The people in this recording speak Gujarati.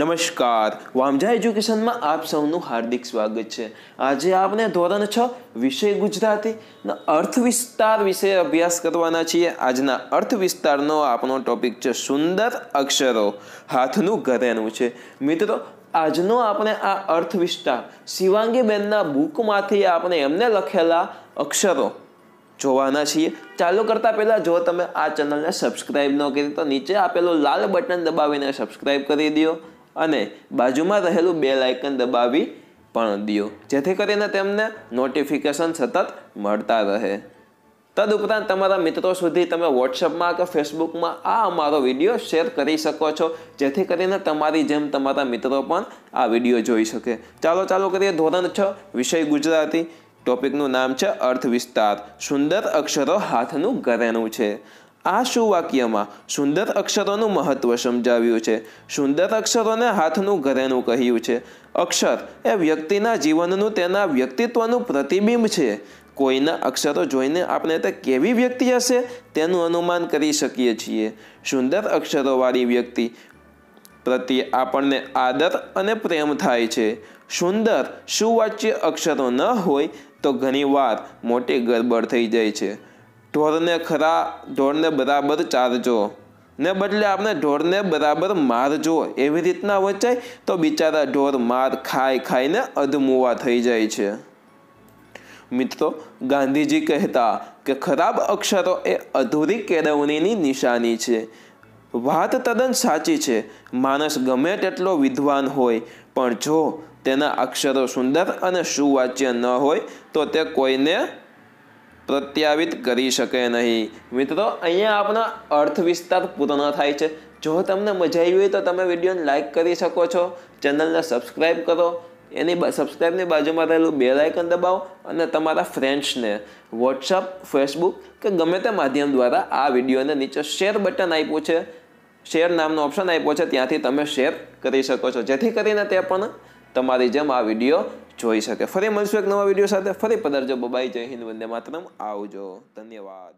નમસ્કાર વામજા એજ્યુકેશનમાં આપ સૌનું હાર્દિક સ્વાગત છે આજે આપણે ધોરણ છ વિષય ગુજરાતી અર્થ વિસ્તાર વિશે અભ્યાસ કરવાના છીએ આજના અર્થ વિસ્તારનો આપણો ટોપિક છે સુંદર અક્ષરો હાથનું ઘરેનું છે મિત્રો આજનો આપણે આ અર્થ વિસ્તાર શિવાંગી બેનના બુકમાંથી આપણે એમને લખેલા અક્ષરો જોવાના છીએ ચાલુ કરતાં પહેલાં જો તમે આ ચેનલને સબસ્ક્રાઈબ ન કરી તો નીચે આપેલો લાલ બટન દબાવીને સબસ્ક્રાઈબ કરી દો અને બાજુમાં રહેલું બે આઇકન દબાવી પણ દો જેથી કરીને તેમને નોટિફિકેશન સતત મળતા રહે તદુપરાંત તમારા મિત્રો સુધી તમે વોટ્સઅપમાં કે ફેસબુકમાં આ અમારો વિડીયો શેર કરી શકો છો જેથી કરીને તમારી જેમ તમારા મિત્રો પણ આ વિડીયો જોઈ શકે ચાલો ચાલો કરીએ ધોરણ છ વિષય ગુજરાતી ટોપિકનું નામ છે અર્થ વિસ્તાર સુંદર અક્ષરો હાથનું ઘરેણું છે આ સુવાક્યમાં સુંદર અક્ષરોનું મહત્ત્વ સમજાવ્યું છે સુંદર અક્ષરોને હાથનું ઘરેણું કહ્યું છે અક્ષર એ વ્યક્તિના જીવનનું તેના વ્યક્તિત્વનું પ્રતિબિંબ છે કોઈના અક્ષરો જોઈને આપણે તે કેવી વ્યક્તિ હશે તેનું અનુમાન કરી શકીએ છીએ સુંદર અક્ષરોવાળી વ્યક્તિ પ્રત્યે આપણને આદર અને પ્રેમ થાય છે સુંદર સુવાચ્ય અક્ષરો ન હોય તો ઘણીવાર મોટી ગરબડ થઈ જાય છે ઢોરને ખરા ઢોરને બરાબર ચારજો ને બદલે આપણે ઢોરને બરાબર મારજો એવી રીતના વચાય તો બિચારા ઢોર માર ખાય ખાઈને અધમુવા થઈ જાય છે મિત્રો ગાંધીજી કહેતા કે ખરાબ અક્ષરો એ અધૂરી કેળવણીની નિશાની છે વાત તદ્દન સાચી છે માણસ ગમે તેટલો વિદ્વાન હોય પણ જો તેના અક્ષરો સુંદર અને સુવાચ્ય ન હોય તો તે કોઈને પ્રત્યાવિત કરી શકે નહીં મિત્રો અહીંયા આપણો અર્થ વિસ્તાર પૂર્ણ થાય છે જો તમને મજા આવી હોય તો તમે વિડીયોને લાઇક કરી શકો છો ચેનલને સબસ્ક્રાઈબ કરો એની સબસ્ક્રાઈબની બાજુમાં રહેલું બે લાઇકન દબાવો અને તમારા ફ્રેન્ડ્સને વોટ્સઅપ ફેસબુક કે ગમે તે માધ્યમ દ્વારા આ વિડીયોને નીચે શેર બટન આપ્યું છે શેર નામનો ઓપ્શન આપ્યો છે ત્યાંથી તમે શેર કરી શકો છો જેથી કરીને તે પણ તમારી જેમ આ વિડીયો જોઈ શકે ફરી મળશું એક નવા વિડીયો સાથે ફરી પધારજો બબાઈ જય હિન્દ વંદે માતરમ આવજો ધન્યવાદ